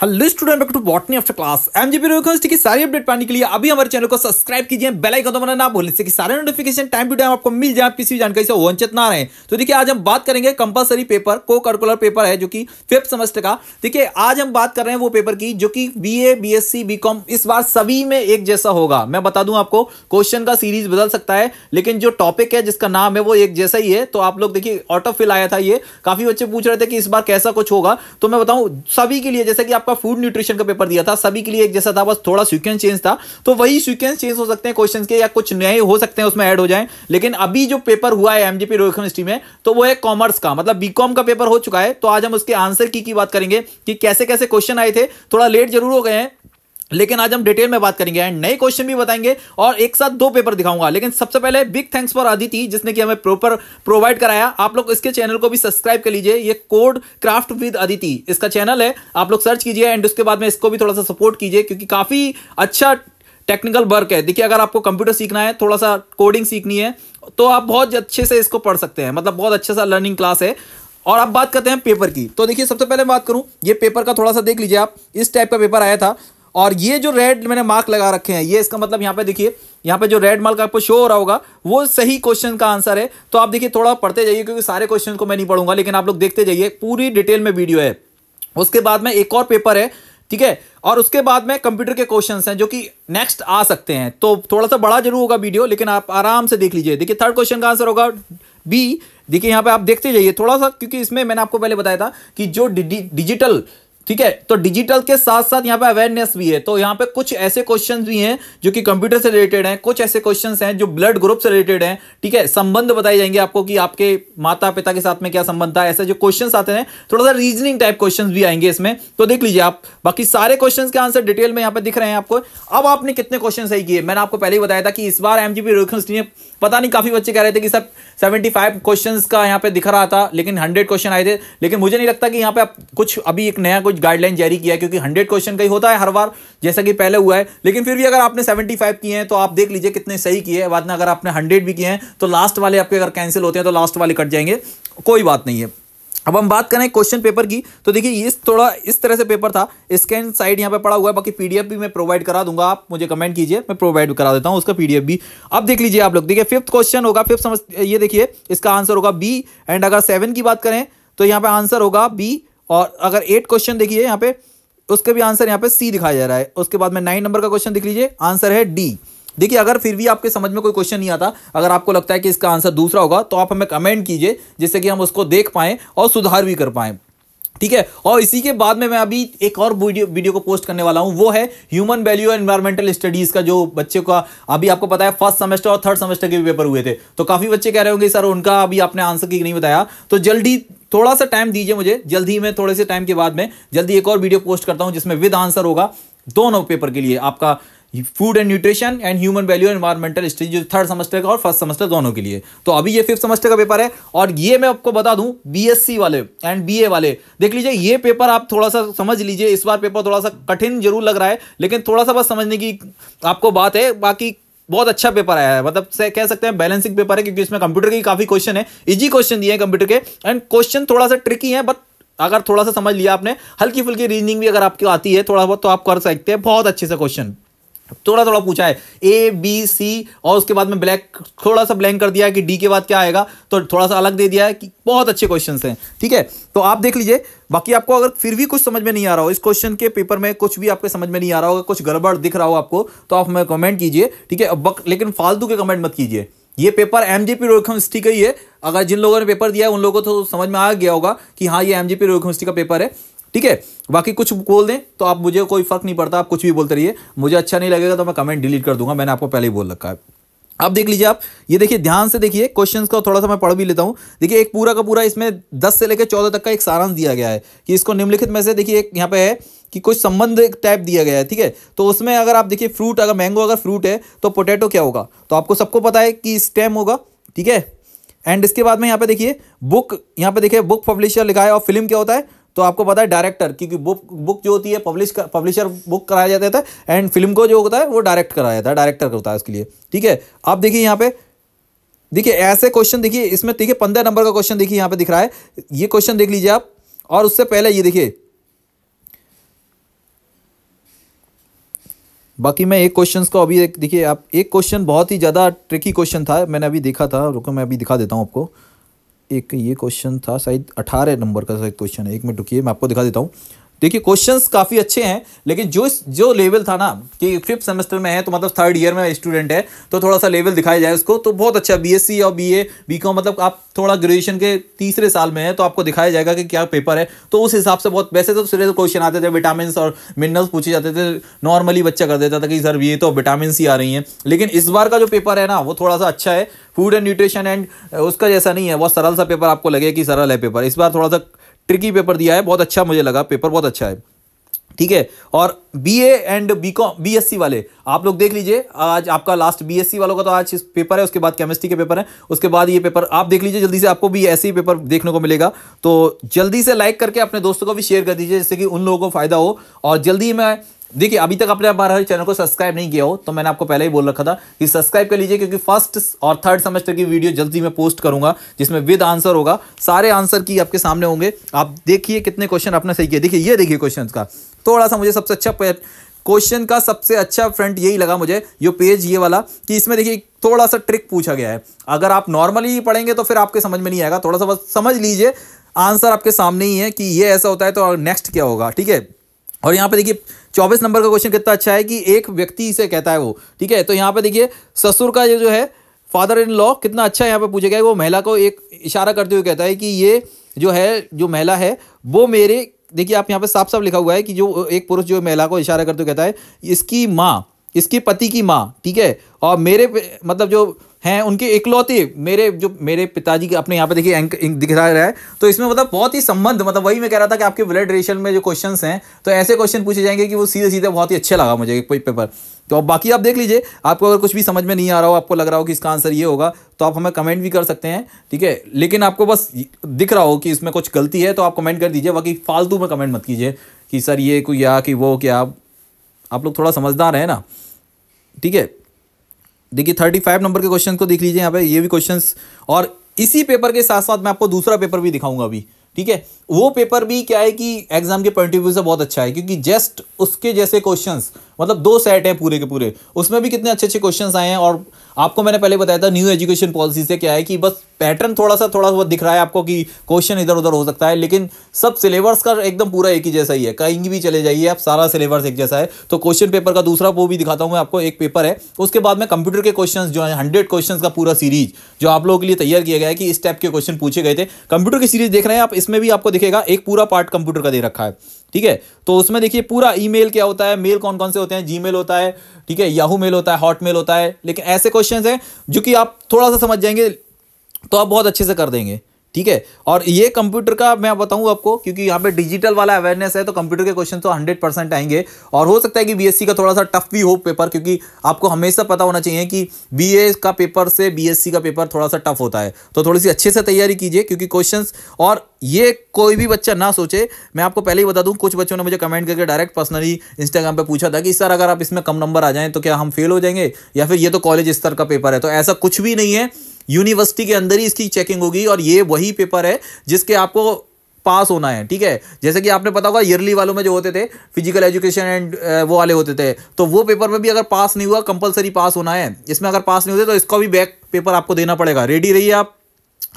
hello student back to botany of class M G की सारी update पाने के लिए अभी हमारे चैनल को सब्सक्राइब कीजिए बेल आइकन मना ना भूलें से कि सारे नोटिफिकेशन टाइम टू टाइम आपको मिल जाए किसी भी जानकारी से वंचित ना रहे तो देखिए आज हम बात करेंगे कंपलसरी पेपर को करकुलर पेपर है जो कि फिफ्थ सेमेस्टर का देखिए आज हम बात कर रहे हैं वो पेपर की जो कि B A B S C B com इस बार सभी में एक जैसा होगा मैं बता दूं आपको क्वेश्चन का सीरीज बदल सकता है लेकिन जो टॉपिक है जिसका नाम है वो एक जैसा ही है तो आप लोग देखिए ऑटोफिल फिल आया था ये काफी बच्चे पूछ रहे थे कि इस बार कैसा कुछ होगा तो मैं बताऊँ सभी के लिए जैसे कि आप आपका फूड न्यूट्रिशन का पेपर दिया था सभी के लिए एक जैसा था बस थोड़ा सीक्वेंस चेंज था तो वही सीक्वेंस चेंज हो सकते हैं क्वेश्चन के या कुछ नए हो सकते हैं उसमें ऐड हो जाए लेकिन अभी जो पेपर हुआ है एमजीपी रोहित केमिस्ट्री में तो वो है कॉमर्स का मतलब बीकॉम का पेपर हो चुका है तो आज हम उसके आंसर की, की बात करेंगे कि कैसे कैसे क्वेश्चन आए थे थोड़ा लेट जरूर हो गए हैं लेकिन आज हम डिटेल में बात करेंगे एंड नए क्वेश्चन भी बताएंगे और एक साथ दो पेपर दिखाऊंगा लेकिन सबसे पहले बिग थैंक्स फॉर अदिति जिसने कि हमें प्रॉपर प्रोवाइड कराया आप लोग इसके चैनल को भी सब्सक्राइब कर लीजिए ये कोड क्राफ्ट विद अदिति इसका चैनल है आप लोग सर्च कीजिए एंड उसके बाद में इसको भी थोड़ा सा सपोर्ट कीजिए क्योंकि काफ़ी अच्छा टेक्निकल वर्क है देखिए अगर आपको कंप्यूटर सीखना है थोड़ा सा कोडिंग सीखनी है तो आप बहुत अच्छे से इसको पढ़ सकते हैं मतलब बहुत अच्छा सा लर्निंग क्लास है और अब बात करते हैं पेपर की तो देखिए सबसे पहले बात करूं ये पेपर का थोड़ा सा देख लीजिए आप इस टाइप का पेपर आया था और ये जो रेड मैंने मार्क लगा रखे हैं ये इसका मतलब यहाँ पे देखिए यहाँ पे जो रेड मार्क आपको शो हो रहा होगा वो सही क्वेश्चन का आंसर है तो आप देखिए थोड़ा पढ़ते जाइए क्योंकि सारे क्वेश्चन को मैं नहीं पढ़ूंगा लेकिन आप लोग देखते जाइए पूरी डिटेल में वीडियो है उसके बाद में एक और पेपर है ठीक है और उसके बाद में कंप्यूटर के क्वेश्चन हैं जो कि नेक्स्ट आ सकते हैं तो थोड़ा सा बड़ा जरूर होगा वीडियो लेकिन आप आराम से देख लीजिए देखिए थर्ड क्वेश्चन का आंसर होगा बी देखिए यहाँ पे आप देखते जाइए थोड़ा सा क्योंकि इसमें मैंने आपको पहले बताया था कि जो डिजिटल ठीक है तो डिजिटल के साथ साथ यहाँ पे अवेयरनेस भी है तो यहाँ पे कुछ ऐसे क्वेश्चन भी हैं जो कि कंप्यूटर से रिलेटेड हैं कुछ ऐसे क्वेश्चन हैं जो ब्लड ग्रुप से रिलेटेड हैं ठीक है संबंध बताए जाएंगे आपको कि आपके माता पिता के साथ में क्या संबंध था ऐसे जो क्वेश्चन आते हैं थोड़ा सा रीजनिंग टाइप क्वेश्चन भी आएंगे इसमें तो देख लीजिए आप बाकी सारे क्वेश्चन के आंसर डिटेल में यहाँ पे दिख रहे हैं आपको अब आपने कितने क्वेश्चन सही किए मैंने आपको पहले ही बताया था कि इस बार एम जी पता नहीं काफ़ी बच्चे कह रहे थे कि सर 75 क्वेश्चंस का यहाँ पे दिख रहा था लेकिन 100 क्वेश्चन आए थे लेकिन मुझे नहीं लगता कि यहाँ पे आप कुछ अभी एक नया कुछ गाइडलाइन जारी किया है क्योंकि 100 क्वेश्चन का ही होता है हर बार जैसा कि पहले हुआ है लेकिन फिर भी अगर आपने 75 किए हैं तो आप देख लीजिए कितने सही किए हैं बाद में अगर आपने हंड्रेड भी किए हैं तो लास्ट वाले आपके अगर कैंसिल होते हैं तो लास्ट वाले कट जाएंगे कोई बात नहीं है अब हम बात करें क्वेश्चन पेपर की तो देखिए इस थोड़ा इस तरह से पेपर था स्कैन साइड यहाँ पे पड़ा हुआ है बाकी पीडीएफ भी मैं प्रोवाइड करा दूंगा आप मुझे कमेंट कीजिए मैं प्रोवाइड करा देता हूँ उसका पीडीएफ भी अब देख लीजिए आप लोग देखिए फिफ्थ क्वेश्चन होगा फिफ्थ समझ ये देखिए इसका आंसर होगा बी एंड अगर सेवन की बात करें तो यहाँ पे आंसर होगा बी और अगर एट क्वेश्चन देखिए यहाँ पे उसका भी आंसर यहाँ पे सी दिखाया जा रहा है उसके बाद में नाइन नंबर का क्वेश्चन देख लीजिए आंसर है डी देखिए अगर फिर भी आपके समझ में कोई क्वेश्चन नहीं आता अगर आपको लगता है कि इसका आंसर दूसरा होगा तो आप हमें कमेंट कीजिए जिससे कि हम उसको देख पाए और सुधार भी कर पाए ठीक है और इसी के बाद में मैं अभी एक और वीडियो वीडियो को पोस्ट करने वाला हूँ वो है ह्यूमन वैल्यू और एनवायरमेंटल स्टडीज़ का जो बच्चे का अभी आपको पता है फर्स्ट सेमेस्टर और थर्ड सेमेस्टर के भी पेपर हुए थे तो काफ़ी बच्चे कह रहे होंगे सर उनका अभी आपने आंसर की नहीं बताया तो जल्दी थोड़ा सा टाइम दीजिए मुझे जल्दी में थोड़े से टाइम के बाद में जल्दी एक और वीडियो पोस्ट करता हूँ जिसमें विद आंसर होगा दोनों पेपर के लिए आपका food and nutrition and human value and environmental study जो थर्ड सेमेस्टर का और फर्स्ट सेमेस्टर दोनों के लिए तो अभी ये फिफ्थ सेमेस्टर का पेपर है और ये मैं आपको बता दूं बीएससी वाले एंड बीए वाले देख लीजिए ये पेपर आप थोड़ा सा समझ लीजिए इस बार पेपर थोड़ा सा कठिन जरूर लग रहा है लेकिन थोड़ा सा बस समझने की आपको बात है बाकी बहुत अच्छा पेपर आया है मतलब से कह सकते हैं बैलेंसिंग पेपर है क्योंकि इसमें कंप्यूटर के काफ़ी क्वेश्चन है इजी क्वेश्चन दिए हैं कंप्यूटर के एंड क्वेश्चन थोड़ा सा ट्रिकी है बट अगर थोड़ा सा समझ लिया आपने हल्की फुल्की रीजनिंग भी अगर आपकी आती है थोड़ा बहुत तो आप कर सकते हैं बहुत अच्छे से क्वेश्चन थोड़ा थोड़ा पूछा है ए बी सी और उसके बाद में ब्लैक थोड़ा सा ब्लैंक कर दिया है कि डी के बाद क्या आएगा तो थोड़ा सा अलग दे दिया है कि बहुत अच्छे क्वेश्चन हैं ठीक है तो आप देख लीजिए बाकी आपको अगर फिर भी कुछ समझ में नहीं आ रहा हो इस क्वेश्चन के पेपर में कुछ भी आपके समझ में नहीं आ रहा होगा कुछ गड़बड़ दिख रहा हो आपको तो आप हमें कमेंट कीजिए ठीक है लेकिन फालतू के कमेंट मत कीजिए ये पेपर एम रोक पी रोखमस्टी का ही है अगर जिन लोगों ने पेपर दिया है उन लोगों को तो समझ में आ गया होगा कि हाँ ये एम जी पी का पेपर है ठीक है बाकी कुछ बोल दें तो आप मुझे कोई फ़र्क नहीं पड़ता आप कुछ भी बोलते रहिए मुझे अच्छा नहीं लगेगा तो मैं कमेंट डिलीट कर दूंगा मैंने आपको पहले ही बोल रखा है अब देख लीजिए आप ये देखिए ध्यान से देखिए क्वेश्चंस का थोड़ा सा मैं पढ़ भी लेता हूँ देखिए एक पूरा का पूरा इसमें 10 से लेकर 14 तक का एक सारांश दिया गया है कि इसको निम्नलिखित में से देखिए एक यहाँ पे है कि कुछ संबंध टाइप दिया गया है ठीक है तो उसमें अगर आप देखिए फ्रूट अगर मैंगो अगर फ्रूट है तो पोटैटो क्या होगा तो आपको सबको पता है कि स्टेम होगा ठीक है एंड इसके बाद में यहाँ पे देखिए बुक यहाँ पे देखिए बुक पब्लिशर लिखा है और फिल्म क्या होता है तो आपको पता है डायरेक्टर क्योंकि बुक बुक जो होती है पब्लिश पब्लिशर बुक कराया जाता है एंड फिल्म को जो होता है वो डायरेक्ट कराया जाता है डायरेक्टर होता है उसके लिए ठीक है आप देखिए यहाँ पे देखिए ऐसे क्वेश्चन देखिए इसमें देखिए पंद्रह नंबर का क्वेश्चन देखिए यहाँ पे दिख रहा है ये क्वेश्चन देख लीजिए आप और उससे पहले ये देखिए बाकी मैं एक क्वेश्चन को अभी देखिए आप एक क्वेश्चन बहुत ही ज़्यादा ट्रिकी क्वेश्चन था मैंने अभी देखा था रुको मैं अभी दिखा देता हूँ आपको एक ये क्वेश्चन था शायद अठारह नंबर का शायद क्वेश्चन है एक मिनट रुकिए मैं आपको दिखा देता हूँ देखिए क्वेश्चंस काफ़ी अच्छे हैं लेकिन जो जो लेवल था ना कि फिफ्थ सेमेस्टर में है तो मतलब थर्ड ईयर में स्टूडेंट है तो थोड़ा सा लेवल दिखाया जाए उसको तो बहुत अच्छा बीएससी और बीए बीकॉम मतलब आप थोड़ा ग्रेजुएशन के तीसरे साल में है तो आपको दिखाया जाएगा कि क्या पेपर है तो उस हिसाब से बहुत वैसे तो सीधे क्वेश्चन आते थे विटामिन और मिनरल्स पूछे जाते थे नॉर्मली बच्चा कर देता था कि सर ये तो विटामिन सी आ रही है लेकिन इस बार का जो पेपर है ना वो थोड़ा सा अच्छा है फूड एंड न्यूट्रिशन एंड उसका जैसा नहीं है बहुत सरल सा पेपर आपको लगे कि सरल है पेपर इस बार थोड़ा सा ट्रिकी पेपर दिया है बहुत अच्छा मुझे लगा पेपर बहुत अच्छा है ठीक है और B A and B com B S C वाले आप लोग देख लीजिए आज आपका लास्ट बी एस सी वालों का तो आज पेपर है उसके बाद केमिस्ट्री के पेपर है उसके बाद ये पेपर आप देख लीजिए जल्दी से आपको भी ऐसे ही पेपर देखने को मिलेगा तो जल्दी से लाइक करके अपने दोस्तों को भी शेयर कर दीजिए जिससे कि उन लोगों को फायदा हो और जल्दी मैं देखिए अभी तक आपने हमारे चैनल को सब्सक्राइब नहीं किया हो तो मैंने आपको पहले ही बोल रखा था कि सब्सक्राइब कर लीजिए क्योंकि फर्स्ट और थर्ड सेमेस्टर की वीडियो जल्दी मैं पोस्ट करूंगा जिसमें विद आंसर होगा सारे आंसर की आपके सामने होंगे आप देखिए कितने क्वेश्चन आपने सही किया देखिए ये देखिए क्वेश्चन का थोड़ा सा मुझे सबसे अच्छा क्वेश्चन का सबसे अच्छा फ्रंट यही लगा मुझे यो पेज ये वाला कि इसमें देखिए थोड़ा सा ट्रिक पूछा गया है अगर आप नॉर्मली पढ़ेंगे तो फिर आपके समझ में नहीं आएगा थोड़ा सा समझ लीजिए आंसर आपके सामने ही है कि ये ऐसा होता है तो नेक्स्ट क्या होगा ठीक है और यहाँ पे देखिए चौबीस नंबर का क्वेश्चन कितना अच्छा है कि एक व्यक्ति से कहता है वो ठीक है तो यहाँ पे देखिए ससुर का जो है फादर इन लॉ कितना अच्छा यहाँ पे पूछा गया है वो महिला को एक इशारा करते हुए कहता है कि ये जो है जो महिला है वो मेरे देखिए आप यहाँ पे साफ साफ लिखा हुआ है कि जो एक पुरुष जो महिला को इशारा करते हुए कहता है इसकी माँ इसके पति की माँ ठीक है और मेरे मतलब जो हैं उनके इकलौते मेरे जो मेरे पिताजी के अपने यहाँ पे देखिए एंक दिख रहा है तो इसमें मतलब बहुत ही संबंध मतलब वही मैं कह रहा था कि आपके ब्लड रिलेशन में जो क्वेश्चन हैं तो ऐसे क्वेश्चन पूछे जाएंगे कि वो सीधे सीधे बहुत ही अच्छा लगा मुझे कोई पेपर तो अब बाकी आप देख लीजिए आपको अगर कुछ भी समझ में नहीं आ रहा हो आपको लग रहा हो कि इसका आंसर ये होगा तो आप हमें कमेंट भी कर सकते हैं ठीक है लेकिन आपको बस दिख रहा हो कि इसमें कुछ गलती है तो आप कमेंट कर दीजिए बाकी फालतू में कमेंट मत कीजिए कि सर ये कोई या कि वो क्या आप लोग थोड़ा समझदार हैं ना ठीक है देखिए थर्टी फाइव नंबर के क्वेश्चन को देख लीजिए यहाँ पे ये भी क्वेश्चन और इसी पेपर के साथ साथ मैं आपको दूसरा पेपर भी दिखाऊंगा अभी ठीक है वो पेपर भी क्या है कि एग्जाम के पॉइंट ऑफ व्यू से बहुत अच्छा है क्योंकि जस्ट उसके जैसे क्वेश्चंस मतलब दो सेट हैं पूरे के पूरे उसमें भी कितने अच्छे अच्छे क्वेश्चन आए हैं और आपको मैंने पहले बताया था न्यू एजुकेशन पॉलिसी से क्या है कि बस पैटर्न थोड़ा सा थोड़ा बहुत दिख रहा है आपको कि क्वेश्चन इधर उधर हो सकता है लेकिन सब सिलेबस का एकदम पूरा एक ही जैसा ही है कहीं भी चले जाइए आप सारा सिलेबस एक जैसा है तो क्वेश्चन पेपर का दूसरा वो भी दिखाता हूँ मैं आपको एक पेपर है उसके बाद में कंप्यूटर के क्वेश्चन जो है हंड्रेड क्वेश्चन का पूरा सीरीज जो आप लोगों के लिए तैयार किया गया है कि इस टाइप के क्वेश्चन पूछे गए थे कंप्यूटर की सीरीज देख रहे हैं आप इसमें भी आपको दिखेगा एक पूरा पार्ट कंप्यूटर का दे रखा है ठीक है तो उसमें देखिए पूरा ई क्या होता है मेल कौन कौन से होते हैं जी होता है ठीक है याहू मेल होता है हॉट मेल होता है लेकिन ऐसे क्वेश्चन हैं जो कि आप थोड़ा सा समझ जाएंगे तो आप बहुत अच्छे से कर देंगे ठीक है और ये कंप्यूटर का मैं बताऊं आपको क्योंकि यहाँ पे डिजिटल वाला अवेयरनेस है तो कंप्यूटर के क्वेश्चन तो 100 परसेंट आएंगे और हो सकता है कि बीएससी का थोड़ा सा टफ भी हो पेपर क्योंकि आपको हमेशा पता होना चाहिए कि बी का पेपर से बी का पेपर थोड़ा सा टफ होता है तो थोड़ी सी अच्छे से तैयारी कीजिए क्योंकि क्वेश्चन और ये कोई भी बच्चा ना सोचे मैं आपको पहले ही बता दूं कुछ बच्चों ने मुझे कमेंट करके डायरेक्ट पर्सनली इंस्टाग्राम पे पूछा था कि सर अगर आप इसमें कम नंबर आ जाएं तो क्या हम फेल हो जाएंगे या फिर ये तो कॉलेज स्तर का पेपर है तो ऐसा कुछ भी नहीं है यूनिवर्सिटी के अंदर ही इसकी चेकिंग होगी और ये वही पेपर है जिसके आपको पास होना है ठीक है जैसे कि आपने पता होगा ईयरली वालों में जो होते थे फिजिकल एजुकेशन एंड वो वाले होते थे तो वो पेपर में भी अगर पास नहीं हुआ कंपलसरी पास होना है इसमें अगर पास नहीं होते तो इसका भी बैक पेपर आपको देना पड़ेगा रेडी रहिए आप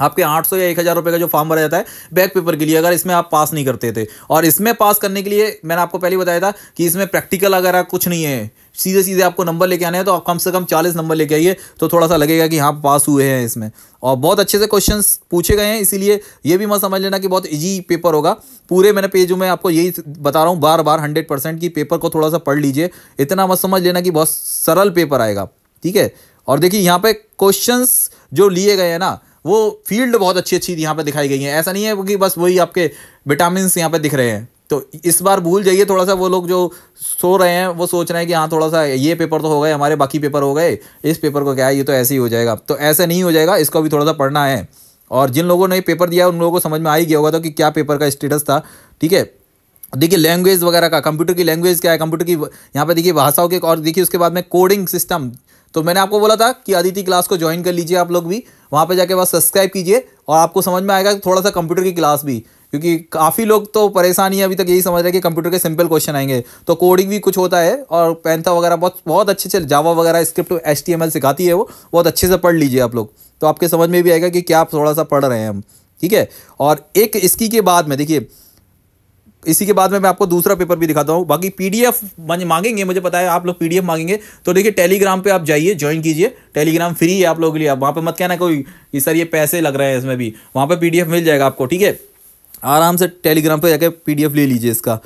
आपके 800 या एक हज़ार रुपये का जो फॉर्म भरा जाता है बैक पेपर के लिए अगर इसमें आप पास नहीं करते थे और इसमें पास करने के लिए मैंने आपको पहले बताया था कि इसमें प्रैक्टिकल अगर कुछ नहीं है सीधे सीधे आपको नंबर लेके आने हैं तो आप कम से कम चालीस नंबर लेके आइए तो थोड़ा सा लगेगा कि हाँ पास हुए हैं इसमें और बहुत अच्छे से क्वेश्चन पूछे गए हैं इसीलिए ये भी मत समझ लेना कि बहुत ईजी पेपर होगा पूरे मैंने पेज में आपको यही बता रहा हूँ बार बार हंड्रेड परसेंट कि पेपर को थोड़ा सा पढ़ लीजिए इतना मत समझ लेना कि बहुत सरल पेपर आएगा ठीक है और देखिए यहाँ पे क्वेश्चंस जो लिए गए हैं ना वो फील्ड बहुत अच्छी अच्छी यहाँ पे दिखाई गई है ऐसा नहीं है कि बस वही आपके विटामिन यहाँ पे दिख रहे हैं तो इस बार भूल जाइए थोड़ा सा वो लोग जो सो रहे हैं वो सोच रहे हैं कि हाँ थोड़ा सा ये पेपर तो हो गए हमारे बाकी पेपर हो गए इस पेपर को क्या है ये तो ऐसे ही हो जाएगा तो ऐसे नहीं हो जाएगा इसको भी थोड़ा सा पढ़ना है और जिन लोगों ने पेपर दिया उन लोगों को समझ में आ ही गया होगा तो कि क्या पेपर का स्टेटस था ठीक है देखिए लैंग्वेज वगैरह का कंप्यूटर की लैंग्वेज क्या है कंप्यूटर की यहाँ पर देखिए भाषाओं के और देखिए उसके बाद में कोडिंग सिस्टम तो मैंने आपको बोला था कि अदिति क्लास को ज्वाइन कर लीजिए आप लोग भी वहाँ पर जाके बस सब्सक्राइब कीजिए और आपको समझ में आएगा थोड़ा सा कंप्यूटर की क्लास भी क्योंकि काफ़ी लोग तो परेशान अभी तक यही समझ रहे हैं कि कंप्यूटर के सिंपल क्वेश्चन आएंगे तो कोडिंग भी कुछ होता है और पैंथा वगैरह बहुत बहुत अच्छे से जावा वगैरह स्क्रिप्ट एच सिखाती है वो बहुत अच्छे से पढ़ लीजिए आप लोग तो आपके समझ में भी आएगा कि क्या आप थोड़ा सा पढ़ रहे हैं हम ठीक है और एक इसकी के बाद में देखिए इसी के बाद में मैं आपको दूसरा पेपर भी दिखाता हूँ बाकी पीडीएफ मांगेंगे मुझे पता है आप लोग पीडीएफ मांगेंगे तो देखिए टेलीग्राम पे आप जाइए ज्वाइन कीजिए टेलीग्राम फ्री है आप लोगों के लिए आप वहाँ पे मत कहना कोई कि सर ये पैसे लग रहे हैं इसमें भी वहाँ पे पीडीएफ मिल जाएगा आपको ठीक है आराम से टेलीग्राम पी डी एफ ले लीजिए इसका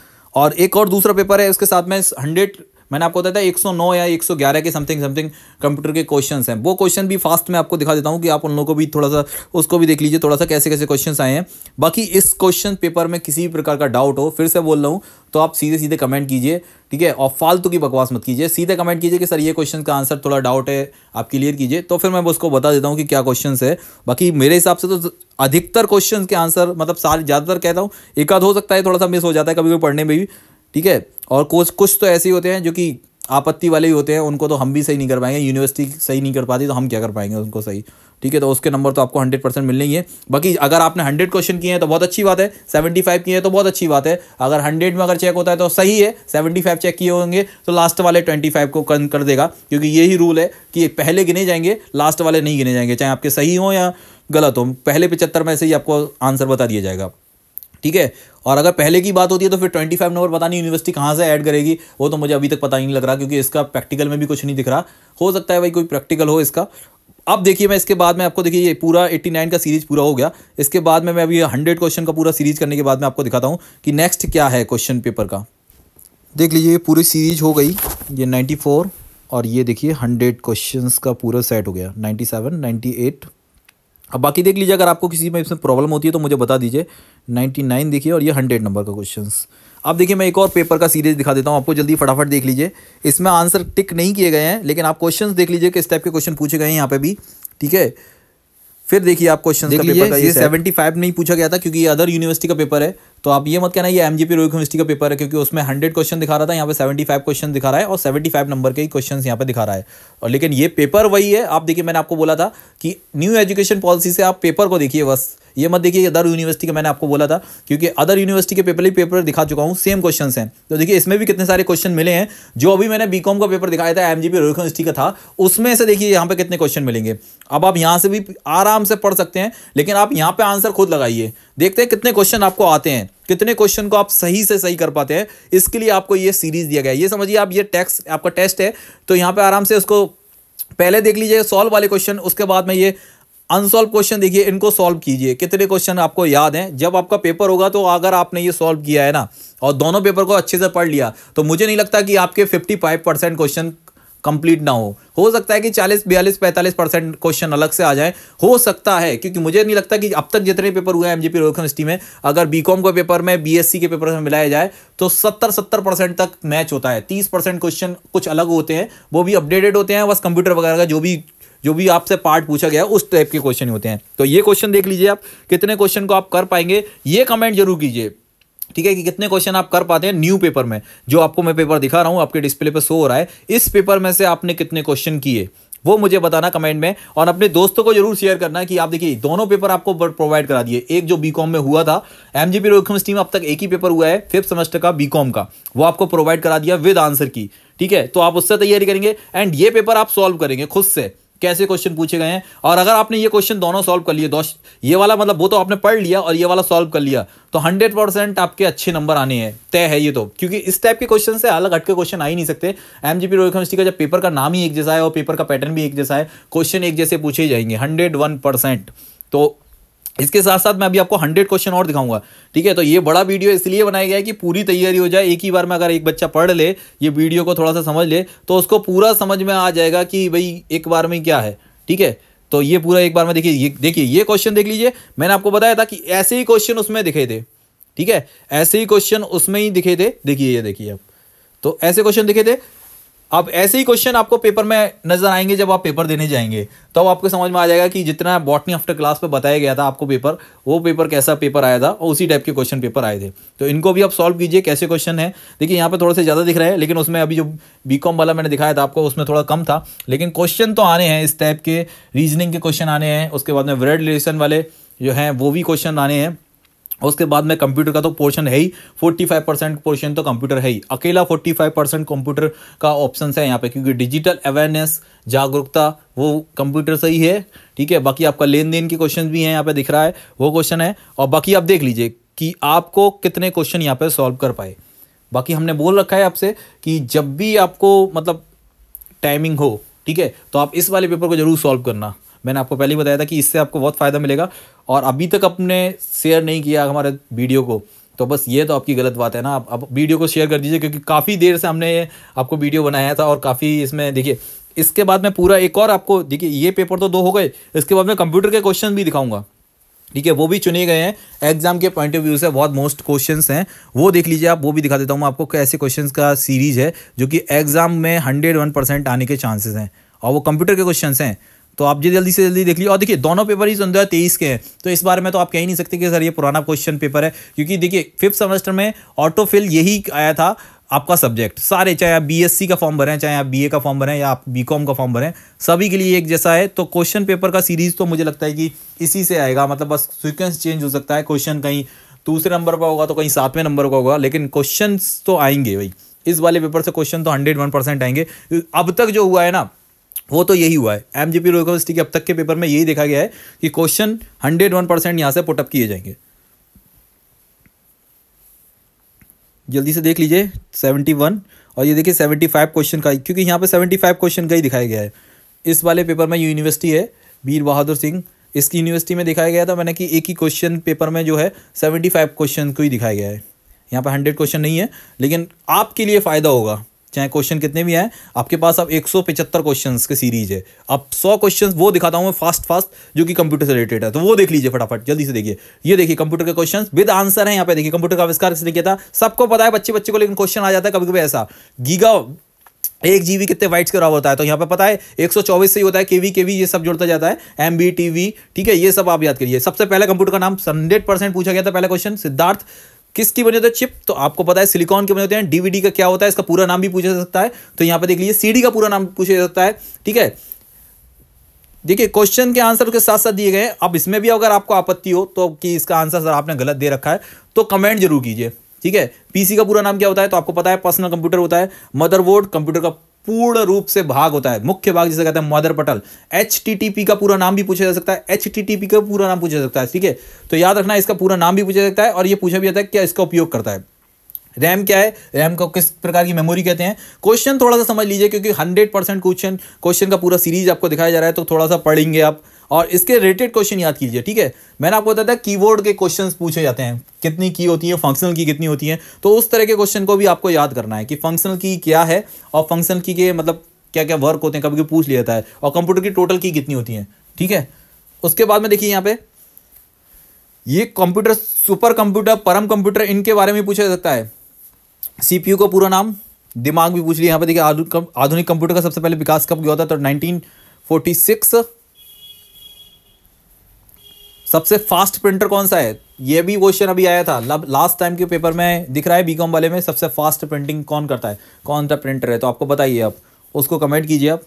और एक और दूसरा पेपर है उसके साथ में हंड्रेड मैंने आपको बताया था 109 या 111 के समथिंग समथिंग कंप्यूटर के क्वेश्चन हैं वो क्वेश्चन भी फास्ट में आपको दिखा देता हूँ कि आप उन लोगों को भी थोड़ा सा उसको भी देख लीजिए थोड़ा सा कैसे कैसे क्वेश्चन आए हैं बाकी इस क्वेश्चन पेपर में किसी भी प्रकार का डाउट हो फिर से बोल रहा हूँ तो आप सीधे सीधे कमेंट कीजिए ठीक है और फालतू की बकवास मत कीजिए सीधे कमेंट कीजिए कि सर ये क्वेश्चन का आंसर थोड़ा डाउट है आप क्लियर कीजिए तो फिर मैं उसको बता देता हूँ कि क्या क्वेश्चन है बाकी मेरे हिसाब से तो अधिकतर क्वेश्चन के आंसर मतलब सारे ज़्यादातर कहता हूँ एक आध हो सकता है थोड़ा सा मिस हो जाता है कभी कभी पढ़ने में भी ठीक है और कुछ कुछ तो ऐसे ही होते हैं जो कि आपत्ति वाले ही होते हैं उनको तो हम भी सही नहीं कर पाएंगे यूनिवर्सिटी सही नहीं कर पाती तो हम क्या कर पाएंगे उनको सही ठीक है तो उसके नंबर तो आपको हंड्रेड परसेंट मिलने ही है बाकी अगर आपने हंड्रेड क्वेश्चन किए हैं तो बहुत अच्छी बात है सेवेंटी फाइव किए हैं तो बहुत अच्छी बात है अगर हंड्रेड में अगर चेक होता है तो सही है सेवेंटी फाइव चेक किए होंगे तो लास्ट वाले ट्वेंटी फाइव को कर, कर देगा क्योंकि यही रूल है कि पहले गिने जाएंगे लास्ट वाले नहीं गिने जाएंगे चाहे आपके सही हों या गलत हो पहले पचहत्तर में से ही आपको आंसर बता दिया जाएगा ठीक है और अगर पहले की बात होती है तो फिर ट्वेंटी फाइव नंबर पता नहीं यूनिवर्सिटी कहाँ से ऐड करेगी वो तो मुझे अभी तक पता ही नहीं लग रहा क्योंकि इसका प्रैक्टिकल में भी कुछ नहीं दिख रहा हो सकता है भाई कोई प्रैक्टिकल हो इसका अब देखिए मैं इसके बाद में आपको देखिए ये पूरा 89 का सीरीज पूरा हो गया इसके बाद में मैं अभी 100 क्वेश्चन का पूरा सीरीज करने के बाद में आपको दिखाता हूँ कि नेक्स्ट क्या है क्वेश्चन पेपर का देख लीजिए पूरी सीरीज हो गई ये 94 और ये देखिए 100 क्वेश्चंस का पूरा सेट हो गया 97 98 अब बाकी देख लीजिए अगर आपको किसी में इसमें प्रॉब्लम होती है तो मुझे बता दीजिए 99 देखिए और ये 100 नंबर का क्वेश्चन अब देखिए मैं एक और पेपर का सीरीज दिखा देता हूँ आपको जल्दी फटाफट देख लीजिए इसमें आंसर टिक नहीं किए गए हैं लेकिन आप क्वेश्चन देख लीजिए किस टाइप के क्वेश्चन पूछे गए हैं यहाँ पर भी ठीक है फिर देखिए आप क्वेश्चन देख लीजिए ये सेवेंटी फाइव नहीं पूछा गया था क्योंकि ये अदर यूनिवर्सिटी का पेपर है तो आप ये मत कहना ये एम जी पी यूनिवर्सिटी का पेपर है क्योंकि उसमें हंड्रेड क्वेश्चन दिखा रहा था यहाँ पे सेवेंटी फाइव क्वेश्चन दिखा रहा है और सेवेंटी फाइव नंबर के ही क्वेश्चन यहाँ पे दिखा रहा है और लेकिन ये पेपर वही है आप देखिए मैंने आपको बोला था कि न्यू एजुकेशन पॉलिसी से आप पेपर को देखिए बस ये मत देखिए अदर यूनिवर्सिटी का मैंने आपको बोला था क्योंकि अदर यूनिवर्सिटी के पेपर ही पेपर दिखा चुका हूँ सेम क्वेश्चन हैं तो देखिए इसमें भी कितने सारे क्वेश्चन मिले हैं जो अभी मैंने बी का पेपर दिखाया था एम जी यूनिवर्सिटी का था उसमें से देखिए यहाँ पर कितने क्वेश्चन मिलेंगे अब आप यहाँ से भी आराम से पढ़ सकते हैं लेकिन आप यहाँ पर आंसर खुद लगाइए देखते हैं कितने क्वेश्चन आपको आते हैं कितने क्वेश्चन को आप सही से सही कर पाते हैं इसके लिए आपको ये सीरीज दिया गया है ये समझिए आप ये टेक्स आपका टेस्ट है तो यहाँ पे आराम से उसको पहले देख लीजिए सॉल्व वाले क्वेश्चन उसके बाद में ये अनसॉल्व क्वेश्चन देखिए इनको सॉल्व कीजिए कितने क्वेश्चन आपको याद हैं जब आपका पेपर होगा तो अगर आपने ये सॉल्व किया है ना और दोनों पेपर को अच्छे से पढ़ लिया तो मुझे नहीं लगता कि आपके fifty five percent question complete ना हो हो सकता है कि 40 बयालीस 45 परसेंट क्वेश्चन अलग से आ जाए हो सकता है क्योंकि मुझे नहीं लगता कि अब तक जितने पेपर हुए हैं एमजीपी रोहत यूनिवर्सिटी में अगर बीकॉम के पेपर में बीएससी के पेपर में मिलाया जाए तो 70 70 परसेंट तक मैच होता है 30 परसेंट क्वेश्चन कुछ अलग होते हैं वो भी अपडेटेड होते हैं बस कंप्यूटर वगैरह का जो भी जो भी आपसे पार्ट पूछा गया उस टाइप के क्वेश्चन होते हैं तो ये क्वेश्चन देख लीजिए आप कितने क्वेश्चन को आप कर पाएंगे ये कमेंट जरूर कीजिए ठीक है कि कितने क्वेश्चन आप कर पाते हैं न्यू पेपर में जो आपको मैं पेपर दिखा रहा हूँ आपके डिस्प्ले पर शो हो रहा है इस पेपर में से आपने कितने क्वेश्चन किए वो मुझे बताना कमेंट में और अपने दोस्तों को जरूर शेयर करना कि आप देखिए दोनों पेपर आपको प्रोवाइड करा दिए एक जो बीकॉम में हुआ था एमजीपी रोकम स्टीम अब तक एक ही पेपर हुआ है फिफ्थ सेमेस्टर का बीकॉम का वो आपको प्रोवाइड करा दिया विद आंसर की ठीक है तो आप उससे तैयारी करेंगे एंड ये पेपर आप सॉल्व करेंगे खुद से कैसे क्वेश्चन पूछे गए हैं और अगर आपने ये क्वेश्चन दोनों सॉल्व कर लिए ये वाला मतलब वो तो आपने पढ़ लिया और ये वाला सॉल्व कर लिया तो हंड्रेड परसेंट आपके अच्छे नंबर आने हैं तय है ये तो क्योंकि इस टाइप के क्वेश्चन से अलग हटके क्वेश्चन आ ही नहीं सकते एम जी पी का जब पेपर का नाम ही एक जैसा है और पेपर का पैटर्न भी एक जैसा है क्वेश्चन एक जैसे पूछे जाएंगे हंड्रेड वन परसेंट तो इसके साथ साथ मैं अभी आपको हंड्रेड क्वेश्चन और दिखाऊंगा ठीक है तो ये बड़ा वीडियो इसलिए बनाया गया है कि पूरी तैयारी हो जाए एक ही बार में अगर एक बच्चा पढ़ ले ये वीडियो को थोड़ा सा समझ ले तो उसको पूरा समझ में आ जाएगा कि भाई एक बार में क्या है ठीक है तो ये पूरा एक बार में देखिए देखिए ये क्वेश्चन देख लीजिए मैंने आपको बताया था कि ऐसे ही क्वेश्चन उसमें दिखे थे ठीक है ऐसे ही क्वेश्चन उसमें ही दिखे थे देखिए ये देखिए आप तो ऐसे क्वेश्चन दिखे थे अब ऐसे ही क्वेश्चन आपको पेपर में नजर आएंगे जब आप पेपर देने जाएंगे तो अब आपको समझ में आ जाएगा कि जितना बॉटनी आफ्टर क्लास पर बताया गया था आपको पेपर वो पेपर कैसा पेपर आया था और उसी टाइप के क्वेश्चन पेपर आए थे तो इनको भी आप सॉल्व कीजिए कैसे क्वेश्चन है देखिए यहाँ पर थोड़ा से ज़्यादा दिख रहा है लेकिन उसमें अभी जो बी वाला मैंने दिखाया था आपको उसमें थोड़ा कम था लेकिन क्वेश्चन तो आने हैं इस टाइप के रीजनिंग के क्वेश्चन आने हैं उसके बाद में वर्ड रिलेशन वाले जो हैं वो भी क्वेश्चन आने हैं उसके बाद में कंप्यूटर का तो पोर्शन है ही 45 परसेंट पोर्शन तो कंप्यूटर है ही अकेला 45 परसेंट कंप्यूटर का ऑप्शन है यहाँ पे क्योंकि डिजिटल अवेयरनेस जागरूकता वो कंप्यूटर से ही है ठीक है बाकी आपका लेन देन के क्वेश्चन भी हैं यहाँ पे दिख रहा है वो क्वेश्चन है और बाकी आप देख लीजिए कि आपको कितने क्वेश्चन यहाँ पर सॉल्व कर पाए बाकी हमने बोल रखा है आपसे कि जब भी आपको मतलब टाइमिंग हो ठीक है तो आप इस वाले पेपर को जरूर सॉल्व करना मैंने आपको पहले ही बताया था कि इससे आपको बहुत फ़ायदा मिलेगा और अभी तक आपने शेयर नहीं किया हमारे वीडियो को तो बस ये तो आपकी गलत बात है ना आप अब वीडियो को शेयर कर दीजिए क्योंकि काफ़ी देर से हमने आपको वीडियो बनाया था और काफ़ी इसमें देखिए इसके बाद मैं पूरा एक और आपको देखिए ये पेपर तो दो हो गए इसके बाद मैं कंप्यूटर के क्वेश्चन भी दिखाऊंगा ठीक है वो भी चुने गए हैं एग्जाम के पॉइंट ऑफ व्यू से बहुत मोस्ट क्वेश्चंस हैं वो देख लीजिए आप वो भी दिखा देता हूँ मैं आपको ऐसे क्वेश्चंस का सीरीज है जो कि एग्जाम में हंड्रेड वन परसेंट आने के चांसेस हैं और वो कंप्यूटर के क्वेश्चन हैं तो आप जी जल्दी से जल्दी देख लीजिए और देखिए दोनों पेपर ही सन तेईस के हैं तो इस बारे में तो आप कह ही नहीं सकते कि सर ये पुराना क्वेश्चन पेपर है क्योंकि देखिए फिफ्थ सेमेस्टर में ऑटो फिल यही आया था आपका सब्जेक्ट सारे चाहे आप बीएससी का फॉर्म भरें चाहे आप बीए का फॉर्म भरें या आप बीकॉम का फॉर्म भरें सभी के लिए एक जैसा है तो क्वेश्चन पेपर का सीरीज तो मुझे लगता है कि इसी से आएगा मतलब बस सीक्वेंस चेंज हो सकता है क्वेश्चन कहीं दूसरे नंबर पर होगा तो कहीं सातवें नंबर का होगा लेकिन क्वेश्चन तो आएंगे भाई इस वाले पेपर से क्वेश्चन तो हंड्रेड वन परसेंट आएंगे अब तक जो हुआ है ना वो तो यही हुआ है एम जी पी के अब तक के पेपर में यही देखा गया है कि क्वेश्चन हंड्रेड वन परसेंट यहाँ से पुटअप किए जाएंगे जल्दी से देख लीजिए सेवेंटी वन और ये देखिए सेवेंटी फाइव क्वेश्चन का क्योंकि यहाँ पे सेवेंटी फाइव क्वेश्चन का ही दिखाया गया है इस वाले पेपर में यूनिवर्सिटी है वीर बहादुर सिंह इसकी यूनिवर्सिटी में दिखाया गया था मैंने कि एक ही क्वेश्चन पेपर में जो है सेवेंटी फाइव क्वेश्चन को ही दिखाया गया है यहाँ पर हंड्रेड क्वेश्चन नहीं है लेकिन आपके लिए फ़ायदा होगा चाहे क्वेश्चन कितने भी हैं आपके पास अब एक सौ पिचहत्तर क्वेश्चन की सीरीज है अब सौ क्वेश्चन वो दिखाता हूँ मैं फास्ट फास्ट जो कि कंप्यूटर से रिलेटेड है तो वो देख लीजिए फटाफट जल्दी से देखिए ये देखिए कंप्यूटर के क्वेश्चन विद आंसर है यहाँ पे देखिए कंप्यूटर का आविष्कार किसने किया था सबको पता है बच्चे बच्चे को लेकिन क्वेश्चन आ जाता है कभी कभी ऐसा गीगा एक जीबी कितने वाइट के बराबर होता है तो यहाँ पे पता है 124 से ही होता है केवी केवी ये सब जुड़ता जाता है एम बी ठीक है ये सब आप याद करिए सबसे पहले कंप्यूटर का नाम हंड्रेड परसेंट पूछा गया था पहला क्वेश्चन सिद्धार्थ किसकी बने होते हैं चिप तो आपको पता है सिलिकॉन के बने होते हैं डीवीडी का क्या होता है इसका पूरा नाम भी पूछा जा सकता है तो यहाँ पे देख लीजिए सीडी का पूरा नाम पूछा जा सकता है ठीक है देखिए क्वेश्चन के आंसर के साथ साथ दिए गए अब इसमें भी अगर आपको आपत्ति हो तो कि इसका आंसर सर आपने गलत दे रखा है तो कमेंट जरूर कीजिए ठीक है पीसी का पूरा नाम क्या होता है तो आपको पता है पर्सनल कंप्यूटर होता है मदरबोर्ड कंप्यूटर का पूर्ण रूप से भाग होता है मुख्य भाग जिसे कहते हैं मदर पटल एच का पूरा नाम भी पूछा जा सकता है एच का पूरा नाम पूछा जा सकता है ठीक है तो याद रखना इसका पूरा नाम भी पूछा जाता सकता है और ये पूछा भी जाता है क्या इसका उपयोग करता है रैम क्या है रैम को किस प्रकार की मेमोरी कहते हैं क्वेश्चन थोड़ा सा समझ लीजिए क्योंकि हंड्रेड परसेंट क्वेश्चन क्वेश्चन का पूरा सीरीज आपको दिखाया जा रहा है तो थोड़ा सा पढ़ेंगे आप और इसके रिलेटेड क्वेश्चन याद कीजिए ठीक है मैंने आपको बताया था कीबोर्ड के क्वेश्चन पूछे जाते हैं कितनी की होती है फंक्शनल की कितनी होती है तो उस तरह के क्वेश्चन को भी आपको याद करना है कि फंक्शनल की क्या है और फंक्शनल की के मतलब क्या क्या वर्क होते हैं कभी कभी पूछ लिया जाता है और कंप्यूटर की टोटल की कितनी होती है ठीक है उसके बाद में देखिए यहाँ पे ये computer super computer Param computer इनके बारे में पूछा जा सकता है सीपीयू का पूरा नाम दिमाग भी पूछ लिया यहाँ पे देखिए आधुनिक कंप्यूटर का सबसे पहले विकास कब हुआ था तो नाइनटीन फोर्टी सिक्स सबसे फास्ट प्रिंटर कौन सा है ये भी क्वेश्चन अभी आया था लास्ट टाइम के पेपर में दिख रहा है बीकॉम वाले में सबसे फास्ट प्रिंटिंग कौन करता है कौन सा प्रिंटर है तो आपको बताइए आप उसको कमेंट कीजिए आप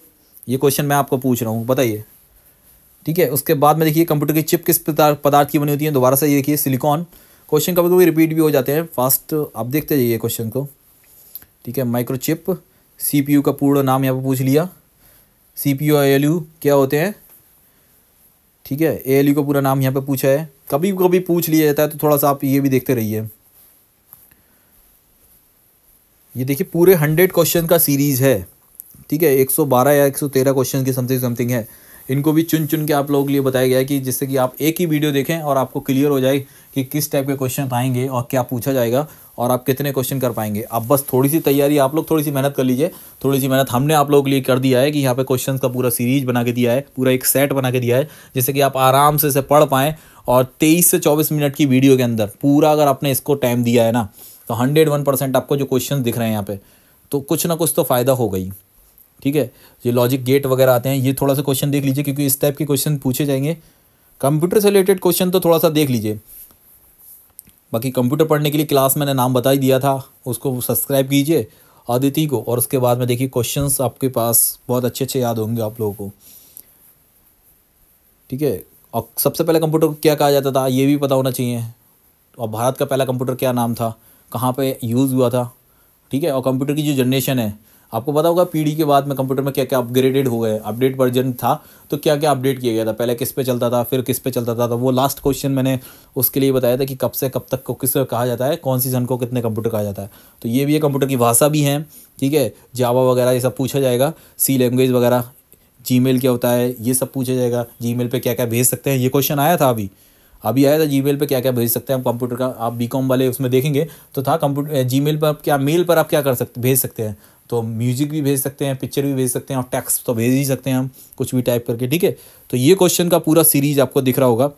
ये क्वेश्चन मैं आपको पूछ रहा हूँ बताइए ठीक है उसके बाद में देखिए कंप्यूटर की चिप किस पदार्थ की बनी होती है दोबारा से ये देखिए सिलिकॉन क्वेश्चन कभी कभी रिपीट भी हो जाते हैं फास्ट आप देखते जाइए क्वेश्चन को ठीक है माइक्रोचिप सीपीयू का पूर्ण नाम यहाँ पर पूछ लिया सीपीयू पी क्या होते हैं ठीक है ए एल यू का पूरा नाम यहाँ पे पूछा है कभी कभी पूछ लिया जाता है तो थोड़ा सा आप ये भी देखते रहिए ये देखिए पूरे हंड्रेड क्वेश्चन का सीरीज़ है ठीक है एक सौ बारह या एक सौ तेरह क्वेश्चन की समथिंग समथिंग है इनको भी चुन चुन के आप लोगों के लिए बताया गया है कि जिससे कि आप एक ही वीडियो देखें और आपको क्लियर हो जाए कि किस टाइप के क्वेश्चन आएंगे और क्या पूछा जाएगा और आप कितने क्वेश्चन कर पाएंगे अब बस थोड़ी सी तैयारी आप लोग थोड़ी सी मेहनत कर लीजिए थोड़ी सी मेहनत हमने आप लोगों के लिए कर दिया है कि यहाँ पे क्वेश्चंस का पूरा सीरीज बना के दिया है पूरा एक सेट बना के दिया है जिससे कि आप आराम से इसे पढ़ पाएँ और तेईस से चौबीस मिनट की वीडियो के अंदर पूरा अगर आपने इसको टाइम दिया है ना तो हंड्रेड वन परसेंट आपको जो क्वेश्चन दिख रहे हैं यहाँ पर तो कुछ ना कुछ तो फ़ायदा हो गई ठीक है ये लॉजिक गेट वगैरह आते हैं ये थोड़ा सा क्वेश्चन देख लीजिए क्योंकि इस टाइप के क्वेश्चन पूछे जाएंगे कंप्यूटर से रिलेटेड क्वेश्चन तो थोड़ा सा देख लीजिए बाकी कंप्यूटर पढ़ने के लिए क्लास मैंने नाम बता ही दिया था उसको सब्सक्राइब कीजिए अदिति को और उसके बाद में देखिए क्वेश्चंस आपके पास बहुत अच्छे अच्छे याद होंगे आप लोगों को ठीक है और सबसे पहले कंप्यूटर को क्या कहा जाता था ये भी पता होना चाहिए और भारत का पहला कंप्यूटर क्या नाम था कहाँ पर यूज़ हुआ था ठीक है और कंप्यूटर की जो जनरेशन है आपको पता होगा पीढ़ी के बाद में कंप्यूटर में क्या क्या अपग्रेडेड हो गए अपडेट वर्जन था तो क्या क्या अपडेट किया गया था पहले किस पे चलता था फिर किस पे चलता था तो वो लास्ट क्वेश्चन मैंने उसके लिए बताया था कि कब से कब तक को किस कहा जाता है कौन सी सन को कितने कंप्यूटर कहा जाता है तो ये भी है कंप्यूटर की भाषा भी है ठीक है जावा वगैरह ये सब पूछा जाएगा सी लैंग्वेज वगैरह जी क्या होता है ये सब पूछा जाएगा जी मेल क्या क्या भेज सकते हैं ये क्वेश्चन आया था अभी अभी आया था जी मेल क्या क्या भेज सकते हैं हम कंप्यूटर का आप बी वाले उसमें देखेंगे तो था कंप्यूटर जी पर आप क्या मेल पर आप क्या कर सकते भेज सकते हैं तो म्यूज़िक भी भेज सकते हैं पिक्चर भी भेज सकते हैं और टेक्स्ट तो भेज ही सकते हैं हम कुछ भी टाइप करके ठीक है तो ये क्वेश्चन का पूरा सीरीज आपको दिख रहा होगा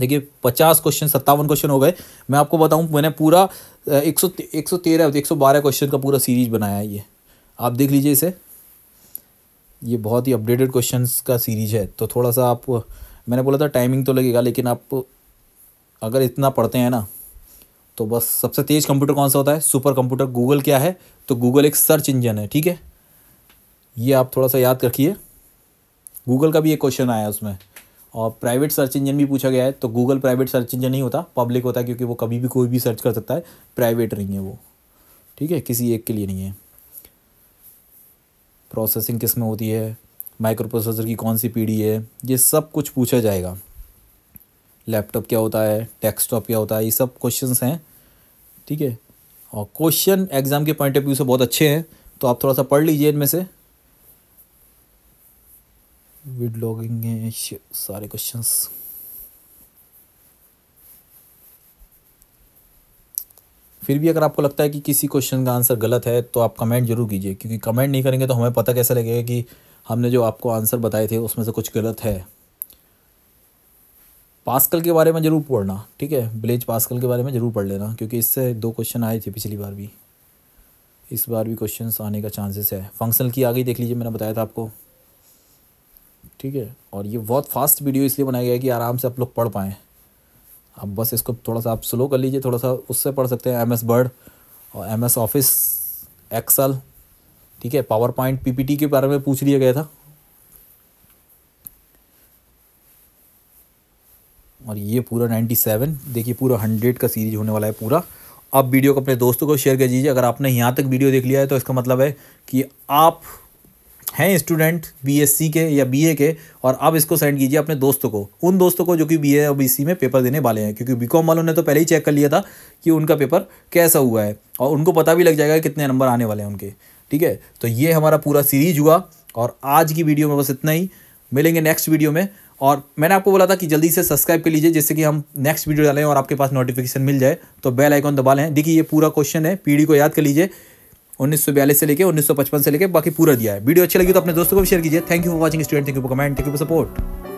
देखिए पचास क्वेश्चन सत्तावन क्वेश्चन हो गए मैं आपको बताऊं मैंने पूरा एक सौ एक सौ तेरह एक सौ बारह क्वेश्चन का पूरा सीरीज बनाया है ये आप देख लीजिए इसे ये बहुत ही अपडेटेड क्वेश्चन का सीरीज है तो थोड़ा सा आप मैंने बोला था टाइमिंग तो लगेगा लेकिन आप अगर इतना पढ़ते हैं ना तो बस सबसे तेज़ कंप्यूटर कौन सा होता है सुपर कंप्यूटर गूगल क्या है तो गूगल एक सर्च इंजन है ठीक है ये आप थोड़ा सा याद रखिए गूगल का भी एक क्वेश्चन आया उसमें और प्राइवेट सर्च इंजन भी पूछा गया है तो गूगल प्राइवेट सर्च इंजन नहीं होता पब्लिक होता है क्योंकि वो कभी भी कोई भी सर्च कर सकता है प्राइवेट नहीं है वो ठीक है किसी एक के लिए नहीं है प्रोसेसिंग किस में होती है माइक्रो प्रोसेसर की कौन सी पीढ़ी है ये सब कुछ पूछा जाएगा लैपटॉप क्या होता है डेस्कटॉप क्या होता है ये सब क्वेश्चंस हैं ठीक है और क्वेश्चन एग्ज़ाम के पॉइंट ऑफ व्यू से बहुत अच्छे हैं तो आप थोड़ा सा पढ़ लीजिए इनमें से विड लॉगिंग है सारे क्वेश्चंस फिर भी अगर आपको लगता है कि किसी क्वेश्चन का आंसर गलत है तो आप कमेंट जरूर कीजिए क्योंकि कमेंट नहीं करेंगे तो हमें पता कैसे लगेगा कि हमने जो आपको आंसर बताए थे उसमें से कुछ गलत है पास्कल के बारे में ज़रूर पढ़ना ठीक है ब्लेज पास्कल के बारे में ज़रूर पढ़ लेना क्योंकि इससे दो क्वेश्चन आए थे पिछली बार भी इस बार भी क्वेश्चन आने का चांसेस है फंक्शनल की आगे देख लीजिए मैंने बताया था आपको ठीक है और ये बहुत फास्ट वीडियो इसलिए बनाया गया है कि आराम से आप लोग पढ़ पाएँ अब बस इसको थोड़ा सा आप स्लो कर लीजिए थोड़ा सा उससे पढ़ सकते हैं एम एस बर्ड और एम एस ऑफिस एक्सल ठीक है पावर पॉइंट पी के बारे में पूछ लिया गया था और ये पूरा 97 देखिए पूरा 100 का सीरीज होने वाला है पूरा आप वीडियो को अपने दोस्तों को शेयर कर दीजिए अगर आपने यहाँ तक वीडियो देख लिया है तो इसका मतलब है कि आप हैं स्टूडेंट बीएससी के या बीए के और आप इसको सेंड कीजिए अपने दोस्तों को उन दोस्तों को जो कि बीए और बीसी में पेपर देने वाले हैं क्योंकि बीकॉम वालों ने तो पहले ही चेक कर लिया था कि उनका पेपर कैसा हुआ है और उनको पता भी लग जाएगा कितने नंबर आने वाले हैं उनके ठीक है तो ये हमारा पूरा सीरीज हुआ और आज की वीडियो में बस इतना ही मिलेंगे नेक्स्ट वीडियो में और मैंने आपको बोला था कि जल्दी से सब्सक्राइब कर लीजिए जिससे कि हम नेक्स्ट वीडियो डालें और आपके पास नोटिफिकेशन मिल जाए तो बेल आइकॉन दबा लें देखिए ये पूरा क्वेश्चन है पीढ़ी को याद कर लीजिए उन्नीस से लेकर उन्नीस से लेकर बाकी पूरा दिया है वीडियो अच्छी लगी तो अपने दोस्तों को भी शेयर कीजिए thank you for watching student thank you for comment thank you for support